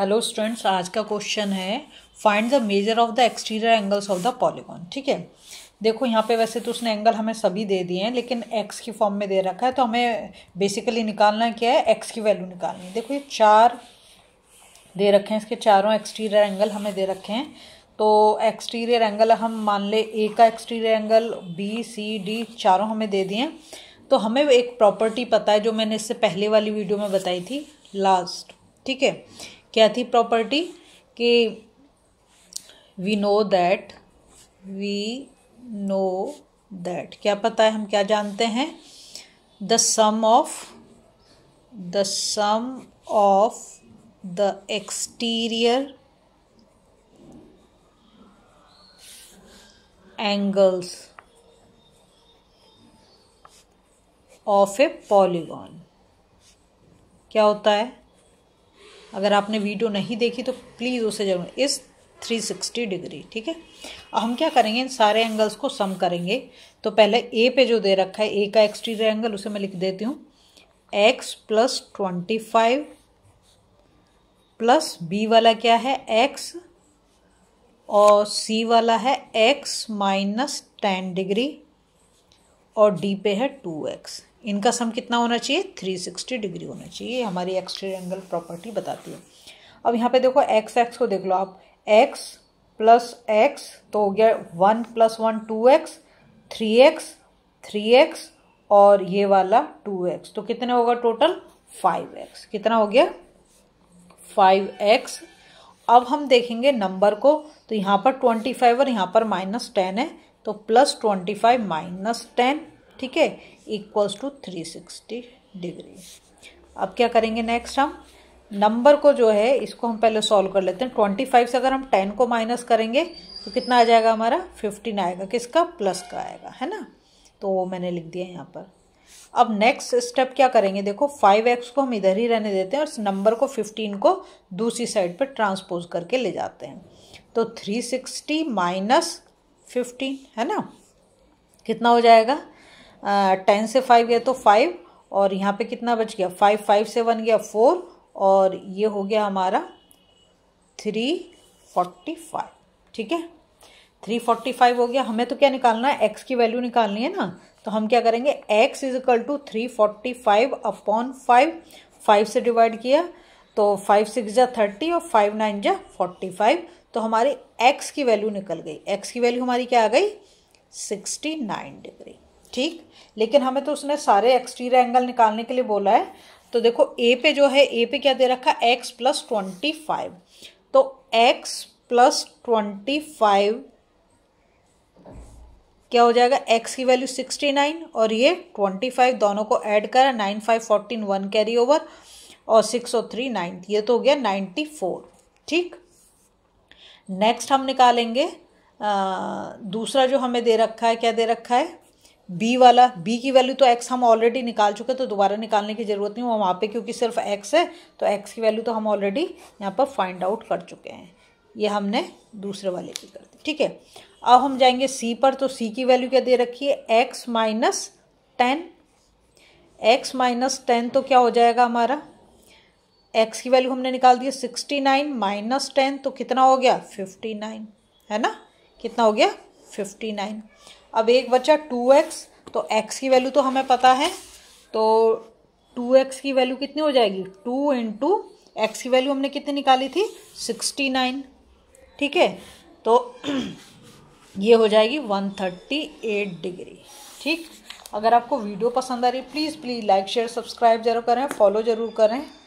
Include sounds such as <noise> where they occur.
hello students आज का question है find the measure of the exterior angles of the polygon ठीक है देखो यहाँ पे वैसे तो उसने एंगल हमें सभी दे दिए हैं लेकिन एक्स की फॉर्म में दे रखा है तो हमें बेसिकली निकालना क्या है एक्स की वैल्यू निकालनी है देखो ये चार दे रखे हैं इसके चारों एक्सटीरियर एंगल हमें दे रखे हैं तो एक्सटीरियर एंगल हम मान ले ए का exterior angle B C D चारों हमें दे दिए हैं तो हमें एक प्रॉपर्टी पता है जो मैंने इससे पहले वाली वीडियो में बताई थी लास्ट ठीक है क्या थी प्रॉपर्टी कि we know that we know that क्या पता है हम क्या जानते हैं the sum of the sum of the exterior angles of a polygon क्या होता है अगर आपने वीडियो नहीं देखी तो प्लीज़ उसे जरूर इस 360 डिग्री ठीक है अब हम क्या करेंगे इन सारे एंगल्स को सम करेंगे तो पहले ए पे जो दे रखा है ए का एक्सटीरियर एंगल उसे मैं लिख देती हूँ x plus twenty five plus B वाला क्या है एक्स और सी वाला है एक्स माइनस टेन डिग्री और डी पे है टू एक्स इनका सम कितना होना चाहिए थ्री सिक्सटी डिग्री होना चाहिए हमारी एक्सट्री एंगल प्रॉपर्टी बताती है अब यहाँ पे देखो एक्स एक्स को देख लो आप एक्स प्लस एक्स तो हो गया one plus one two x three x three x और ये वाला टू एक्स तो कितना होगा टोटल फाइव एक्स कितना हो गया फाइव एक्स अब हम देखेंगे नंबर को तो यहाँ पर ट्वेंटी फाइव और यहाँ पर माइनस टेन है तो plus twenty five minus ten ठीक है equals to three sixty degree अब क्या करेंगे नेक्स्ट हम नंबर को जो है इसको हम पहले सॉल्व कर लेते हैं ट्वेंटी फाइव से अगर हम टेन को माइनस करेंगे तो कितना आ जाएगा हमारा फिफ्टीन आएगा किसका प्लस का आएगा है ना तो वो मैंने लिख दिया यहाँ पर अब नेक्स्ट स्टेप क्या करेंगे देखो फाइव एक्स को हम इधर ही रहने देते हैं और इस नंबर को फिफ्टीन को दूसरी साइड पर ट्रांसपोज करके ले जाते हैं तो थ्री सिक्सटी माइनस फिफ्टीन है ना कितना हो जाएगा टेन से फाइव गया तो फाइव और यहाँ पे कितना बच गया फाइव फाइव से वन गया फोर और ये हो गया हमारा थ्री फोर्टी फाइव ठीक है थ्री फोर्टी फाइव हो गया हमें तो क्या निकालना है एक्स की वैल्यू निकालनी है ना तो हम क्या करेंगे x is equal to three forty five upon five five से डिवाइड किया तो फाइव सिक्स जा थर्टी और फाइव नाइन जा फोर्टी फाइव तो हमारी एक्स की वैल्यू निकल गई एक्स की वैल्यू हमारी क्या आ गई सिक्सटी नाइन डिग्री ठीक लेकिन हमें तो उसने सारे एक्सटीरियर एंगल निकालने के लिए बोला है तो देखो ए पे जो है ए पे क्या दे रखा है एक्स प्लस ट्वेंटी फाइव तो एक्स प्लस ट्वेंटी फाइव क्या हो जाएगा एक्स की वैल्यू सिक्सटी नाइन और ये ट्वेंटी फाइव दोनों को ऐड करा nine five fourteen one carry over और सिक्स और थ्री नाइन ये तो हो गया नाइन्टी फोर ठीक नेक्स्ट हम निकालेंगे आ, दूसरा जो हमें दे रखा है क्या दे रखा है बी वाला बी की वैल्यू तो एक्स हम ऑलरेडी निकाल चुके तो दोबारा निकालने की ज़रूरत नहीं हो वहाँ पे क्योंकि सिर्फ एक्स है तो एक्स की वैल्यू तो हम ऑलरेडी यहाँ पर फाइंड आउट कर चुके हैं ये हमने दूसरे वाले की कर दी ठीक है अब हम जाएंगे सी पर तो सी की वैल्यू क्या दे रखी है x minus ten x minus ten तो क्या हो जाएगा हमारा एक्स की वैल्यू हमने निकाल दी सिक्सटी नाइन माइनस टेन तो कितना हो गया फिफ्टी नाइन है ना कितना हो गया फिफ्टी नाइन अब एक बचा टू एक्स तो एक्स की वैल्यू तो हमें पता है तो टू एक्स की वैल्यू कितनी हो जाएगी टू इंटू एक्स की वैल्यू हमने कितनी निकाली थी सिक्सटी नाइन ठीक है तो <clears throat> ये हो जाएगी वन थर्टी एट डिग्री ठीक अगर आपको वीडियो पसंद आ रही please please like share subscribe जरूर करें फॉलो जरूर करें